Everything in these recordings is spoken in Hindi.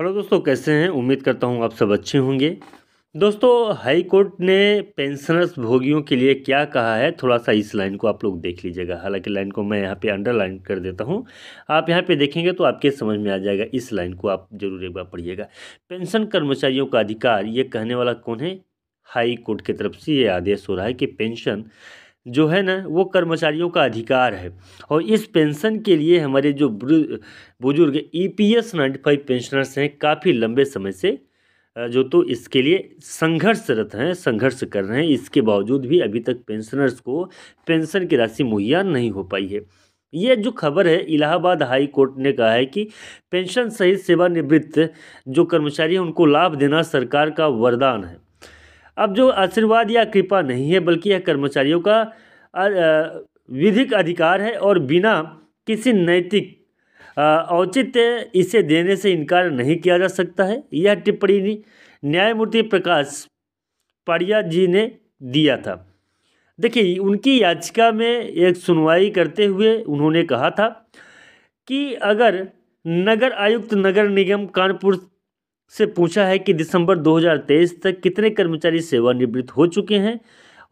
हेलो दोस्तों कैसे हैं उम्मीद करता हूं आप सब अच्छे होंगे दोस्तों हाई कोर्ट ने पेंशनर्स भोगियों के लिए क्या कहा है थोड़ा सा इस लाइन को आप लोग देख लीजिएगा हालांकि लाइन को मैं यहाँ पे अंडरलाइन कर देता हूँ आप यहाँ पे देखेंगे तो आपके समझ में आ जाएगा इस लाइन को आप जरूर एक बार पढ़िएगा पेंशन कर्मचारियों का अधिकार ये कहने वाला कौन है हाई कोर्ट की तरफ से ये आदेश हो रहा है कि पेंशन जो है ना वो कर्मचारियों का अधिकार है और इस पेंशन के लिए हमारे जो बुजुर्ग E P S ninety five pensioners हैं काफ़ी लंबे समय से जो तो इसके लिए संघर्षरत हैं संघर्ष कर रहे हैं इसके बावजूद भी अभी तक पेंशनर्स को पेंशन की राशि मुहैया नहीं हो पाई है ये जो खबर है इलाहाबाद हाई कोर्ट ने कहा है कि पेंशन सहित सेवानिवृत्त जो कर्मचारी हैं उनको लाभ देना सरकार का वरदान है अब जो आशीर्वाद या कृपा नहीं है बल्कि यह कर्मचारियों का विधिक अधिकार है और बिना किसी नैतिक औचित्य इसे देने से इनकार नहीं किया जा सकता है यह टिप्पणी न्यायमूर्ति प्रकाश पाड़िया जी ने दिया था देखिए उनकी याचिका में एक सुनवाई करते हुए उन्होंने कहा था कि अगर नगर आयुक्त नगर निगम कानपुर से पूछा है कि दिसंबर 2023 तक कितने कर्मचारी सेवानिवृत्त हो चुके हैं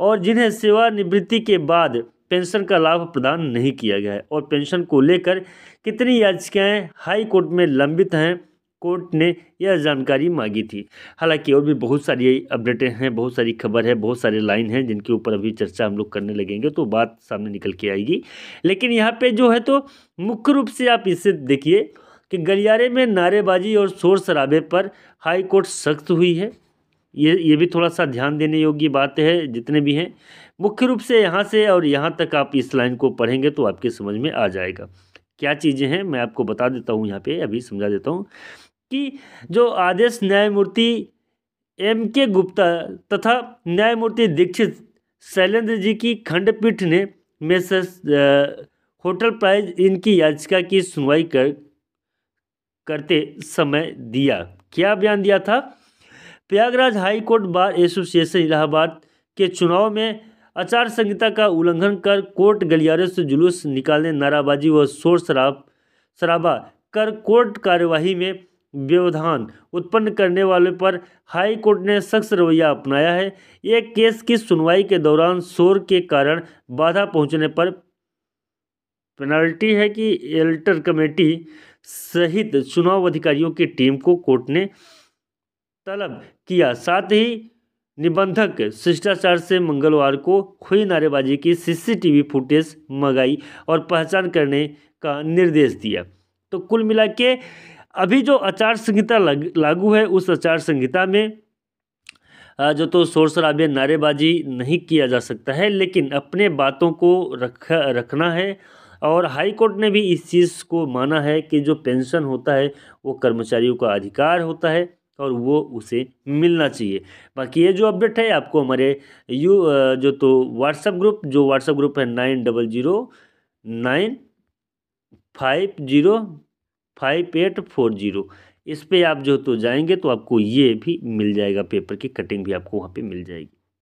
और जिन्हें सेवानिवृत्ति के बाद पेंशन का लाभ प्रदान नहीं किया गया है और पेंशन को लेकर कितनी याचिकाएं हाई कोर्ट में लंबित हैं कोर्ट ने यह जानकारी मांगी थी हालांकि और भी बहुत सारी अपडेटें हैं बहुत सारी खबर है बहुत सारे लाइन हैं जिनके ऊपर अभी चर्चा हम लोग करने लगेंगे तो बात सामने निकल के आएगी लेकिन यहाँ पे जो है तो मुख्य रूप से आप इसे देखिए कि गलियारे में नारेबाजी और शोर शराबे पर हाई कोर्ट सख्त हुई है ये ये भी थोड़ा सा ध्यान देने योग्य बात है जितने भी हैं मुख्य रूप से यहाँ से और यहाँ तक आप इस लाइन को पढ़ेंगे तो आपके समझ में आ जाएगा क्या चीज़ें हैं मैं आपको बता देता हूँ यहाँ पे अभी समझा देता हूँ कि जो आदेश न्यायमूर्ति एम के गुप्ता तथा न्यायमूर्ति दीक्षित शैलेंद्र जी की खंडपीठ ने मेसर्स होटल प्राइज इनकी याचिका की सुनवाई कर करते समय दिया क्या बयान दिया था Prayagraj high court bar association Allahabad के चुनाव में आचार संहिता का उल्लंघन कर कोर्ट गलियारे से जुलूस निकालने नाराबाजी व शोर शराब शराबा कर कोर्ट कार्यवाही में व्यवधान उत्पन्न करने वाले पर हाई कोर्ट ने सख्त रवैया अपनाया है एक केस की सुनवाई के दौरान शोर के कारण बाधा पहुंचने पर पेनल्टी है कि एल्टर कमेटी सहित चुनाव अधिकारियों की टीम को कोर्ट ने तलब किया साथ ही निबंधक शिष्टाचार से मंगलवार को हुई नारेबाजी की सीसीटीवी फुटेज मंगाई और पहचान करने का निर्देश दिया तो कुल मिला के अभी जो आचार संहिता लागू है उस आचार संहिता में जो तो शोर शराबे नारेबाजी नहीं किया जा सकता है लेकिन अपने बातों को रख रखना है और हाई कोर्ट ने भी इस चीज़ को माना है कि जो पेंशन होता है वो कर्मचारियों का अधिकार होता है और वो उसे मिलना चाहिए बाकी ये जो अपडेट है आपको हमारे यू जो तो व्हाट्सअप ग्रुप जो व्हाट्सअप ग्रुप है nine double zero nine five zero five eight four zero इस पर आप जो तो जाएंगे तो आपको ये भी मिल जाएगा पेपर की कटिंग भी आपको वहाँ पे मिल जाएगी